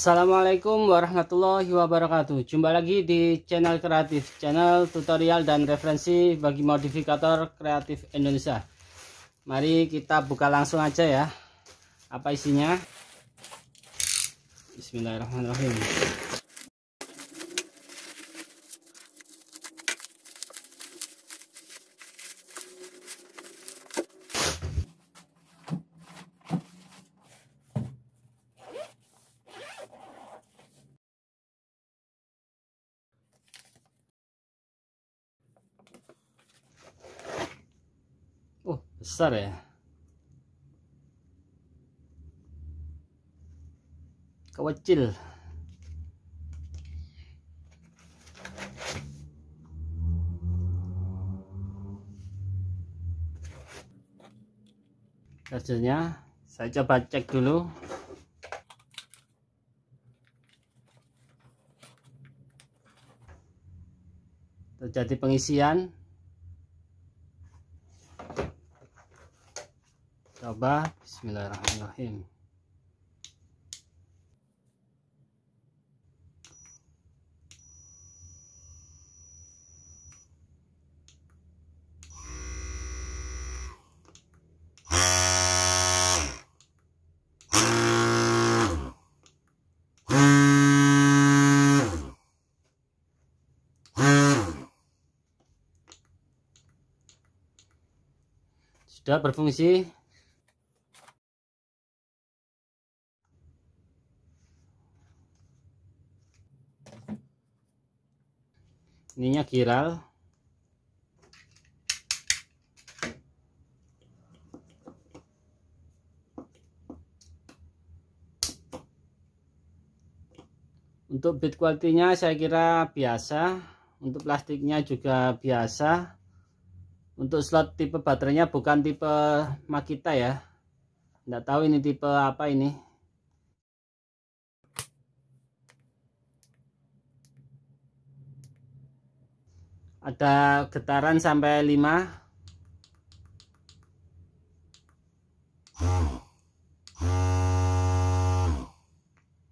Assalamualaikum warahmatullahi wabarakatuh Jumpa lagi di channel kreatif Channel tutorial dan referensi bagi modifikator kreatif Indonesia Mari kita buka langsung aja ya Apa isinya Bismillahirrahmanirrahim besar ya kecil chargernya saya coba cek dulu terjadi pengisian coba bismillahirrahmanirrahim sudah berfungsi ininya kiral untuk bit kualitinya saya kira biasa untuk plastiknya juga biasa untuk slot tipe baterainya bukan tipe Makita ya tidak tahu ini tipe apa ini ada getaran sampai 5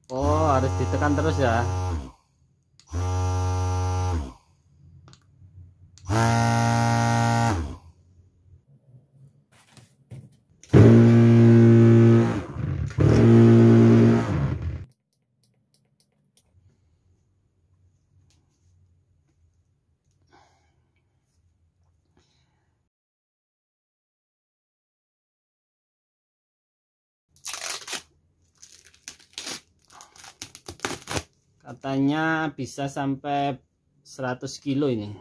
Oh harus ditekan terus ya katanya bisa sampai 100 kilo ini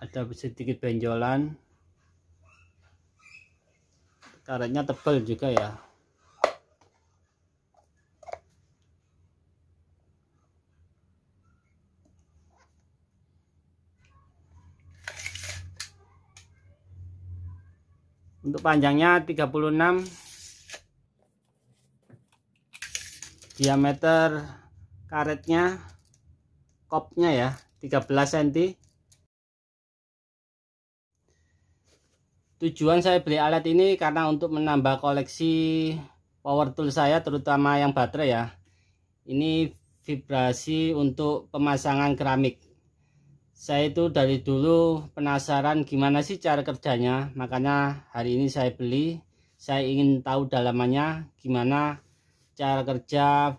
ada sedikit benjolan karetnya tebal juga ya untuk panjangnya 36 diameter karetnya kopnya ya 13 cm tujuan saya beli alat ini karena untuk menambah koleksi power tool saya terutama yang baterai ya ini vibrasi untuk pemasangan keramik saya itu dari dulu penasaran gimana sih cara kerjanya makanya hari ini saya beli saya ingin tahu dalamannya gimana cara kerja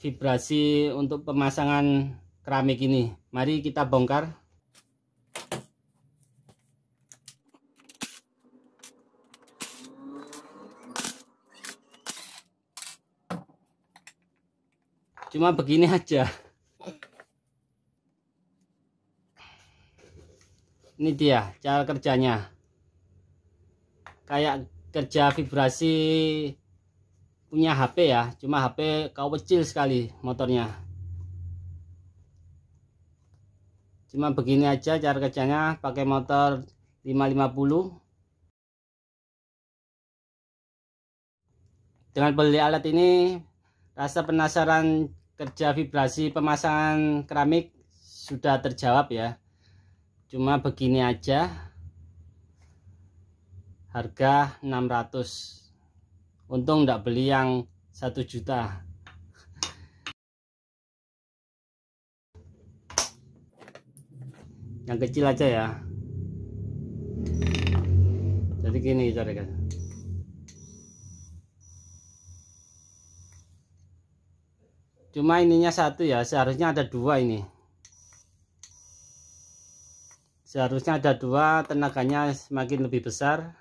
vibrasi untuk pemasangan keramik ini mari kita bongkar cuma begini aja ini dia cara kerjanya kayak kerja vibrasi punya HP ya cuma HP kau kecil sekali motornya cuma begini aja cara kerjanya pakai motor 550 dengan beli alat ini rasa penasaran kerja vibrasi pemasangan keramik sudah terjawab ya cuma begini aja harga 600 untung enggak beli yang 1 juta yang kecil aja ya jadi gini cari kan cuma ininya satu ya seharusnya ada dua ini seharusnya ada dua tenaganya semakin lebih besar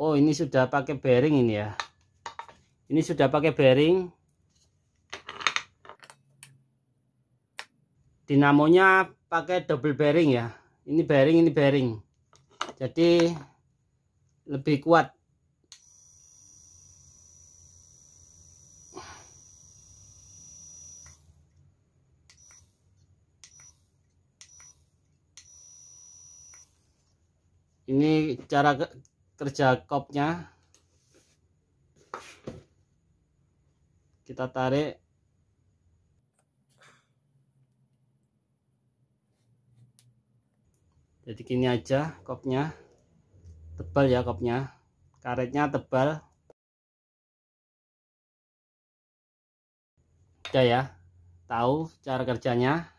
Oh ini sudah pakai bearing ini ya ini sudah pakai bearing dinamonya pakai double bearing ya ini bearing ini bearing jadi lebih kuat ini cara kerja kopnya kita tarik jadi gini aja kopnya tebal ya kopnya karetnya tebal Ya ya tahu cara kerjanya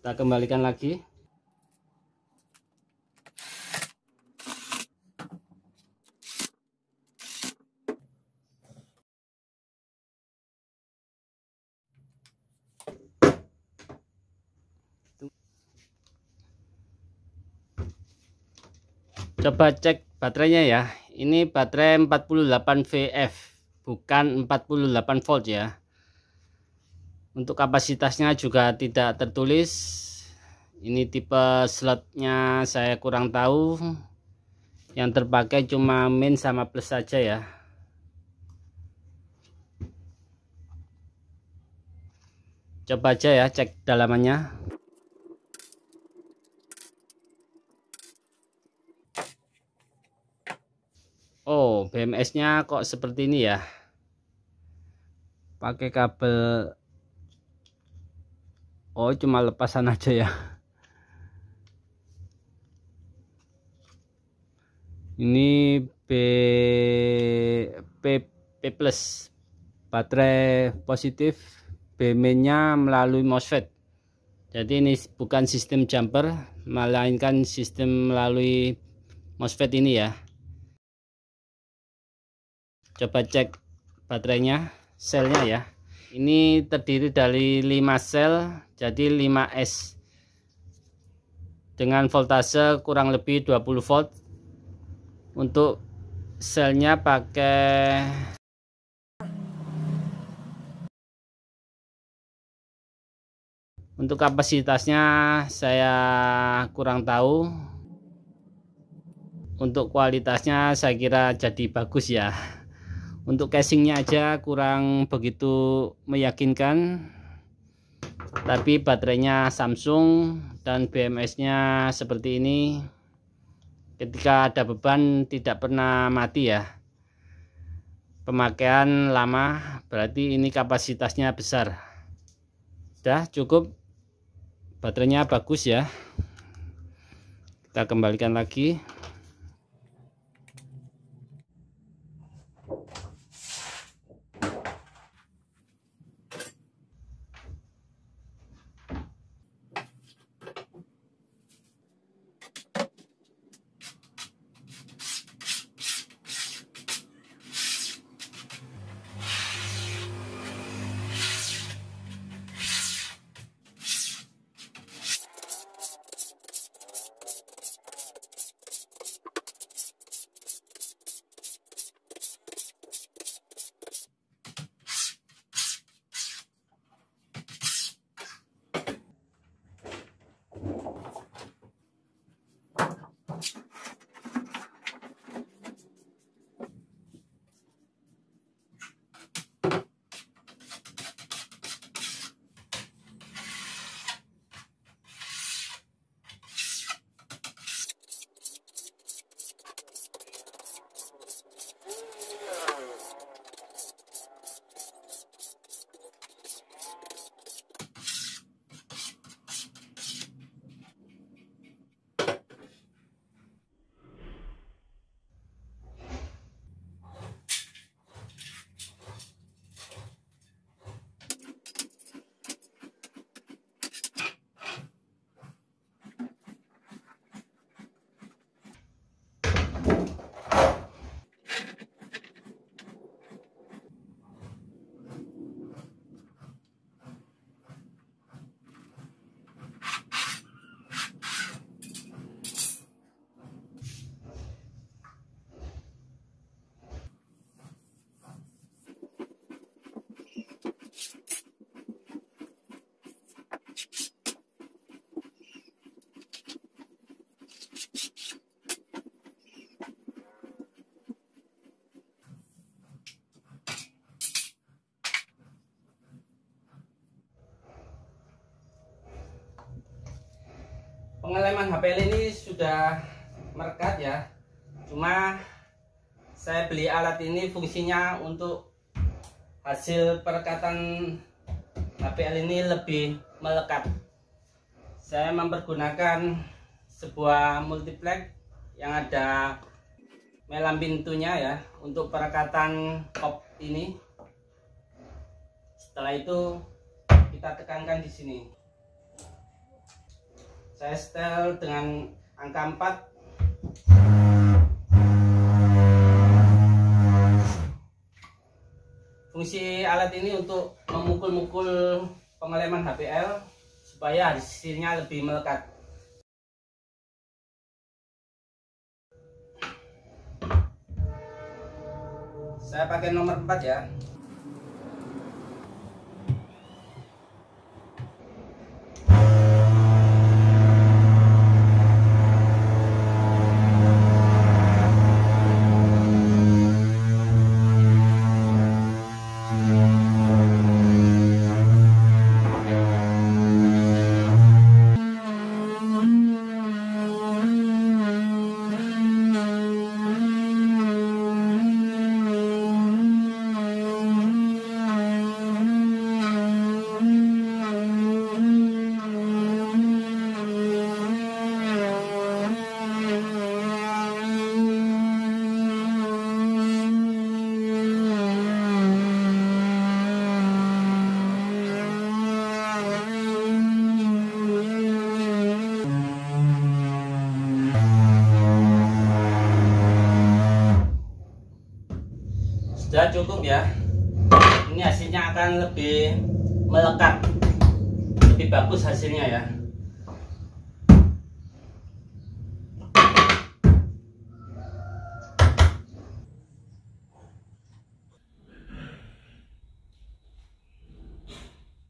kita kembalikan lagi coba cek baterainya ya ini baterai 48 VF bukan 48 volt ya untuk kapasitasnya juga tidak tertulis ini tipe slotnya saya kurang tahu yang terpakai cuma min sama plus saja ya coba aja ya cek dalamannya oh BMS nya kok seperti ini ya pakai kabel Oh cuma lepasan aja ya ini P P P plus baterai positif B nya melalui MOSFET jadi ini bukan sistem jumper melainkan sistem melalui MOSFET ini ya coba cek baterainya selnya ya ini terdiri dari 5 sel jadi 5S dengan voltase kurang lebih 20 volt untuk selnya pakai untuk kapasitasnya saya kurang tahu untuk kualitasnya saya kira jadi bagus ya untuk casingnya aja kurang begitu meyakinkan tapi baterainya Samsung dan BMS nya seperti ini ketika ada beban tidak pernah mati ya pemakaian lama berarti ini kapasitasnya besar sudah cukup baterainya bagus ya kita kembalikan lagi pengeleman HPL ini sudah merekat ya cuma saya beli alat ini fungsinya untuk hasil perekatan HPL ini lebih melekat saya mempergunakan sebuah multiplex yang ada melam pintunya ya untuk perekatan kop ini setelah itu kita tekankan di sini saya setel dengan angka 4 fungsi alat ini untuk memukul-mukul pengeleman HPL supaya hasilnya lebih melekat saya pakai nomor 4 ya cukup ya ini hasilnya akan lebih melekat lebih bagus hasilnya ya